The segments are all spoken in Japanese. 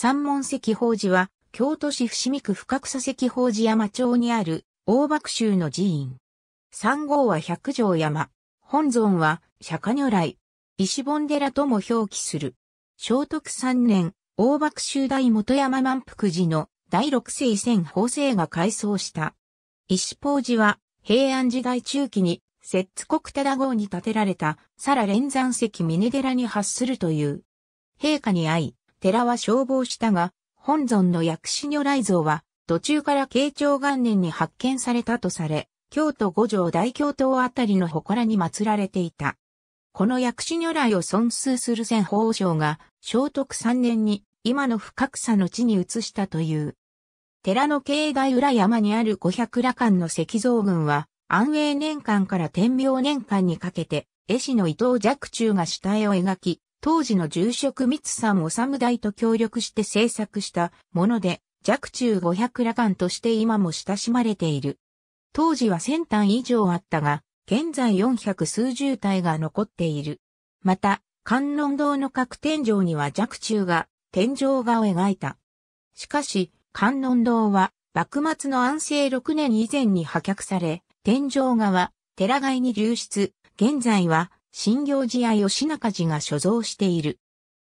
三門石法寺は、京都市伏見区深草石法寺山町にある、大幕州の寺院。三号は百条山。本尊は、釈迦如来。石本寺とも表記する。聖徳三年、大幕州大元山満腹寺の第六世仙法政が改装した。石法寺は、平安時代中期に、摂津国忠号に建てられた、さら連山石峰寺に発するという。陛下に会い、寺は消防したが、本尊の薬師如来像は、途中から慶長元年に発見されたとされ、京都五条大京都あたりの祠に祀られていた。この薬師如来を尊崇する仙法相が、聖徳三年に今の深草の地に移したという。寺の境内裏山にある五百羅漢の石像群は、安永年間から天明年間にかけて、絵師の伊藤若冲が下絵を描き、当時の住職三さん治大と協力して制作したもので、弱中五百羅漢として今も親しまれている。当時は1000単以上あったが、現在400数十体が残っている。また、観音堂の各天井には弱中が、天井画を描いた。しかし、観音堂は、幕末の安政6年以前に破却され、天井画は、寺外に流出、現在は、新行寺や吉中寺が所蔵している。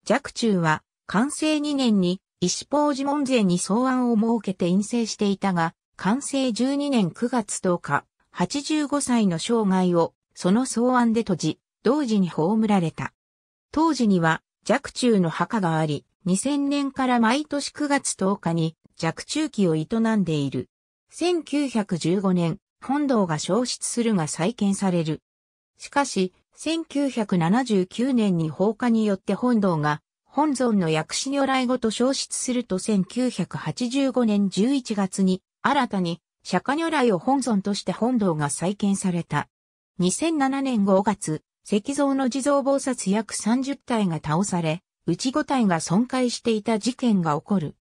若冲は、完成2年に、石法寺門前に草案を設けて陰性していたが、完成12年9月10日、85歳の生涯を、その草案で閉じ、同時に葬られた。当時には、若冲の墓があり、2000年から毎年9月10日に、若冲期を営んでいる。1915年、本堂が消失するが再建される。しかし、1979年に放火によって本堂が本尊の薬師如来ごと消失すると1985年11月に新たに釈迦如来を本尊として本堂が再建された。2007年5月、石像の地蔵菩薩約30体が倒され、うち5体が損壊していた事件が起こる。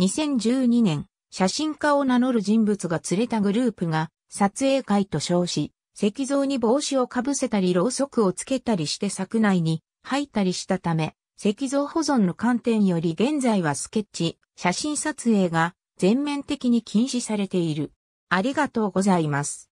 2012年、写真家を名乗る人物が連れたグループが撮影会と称し、石像に帽子をかぶせたりろうそくをつけたりして作内に入ったりしたため、石像保存の観点より現在はスケッチ、写真撮影が全面的に禁止されている。ありがとうございます。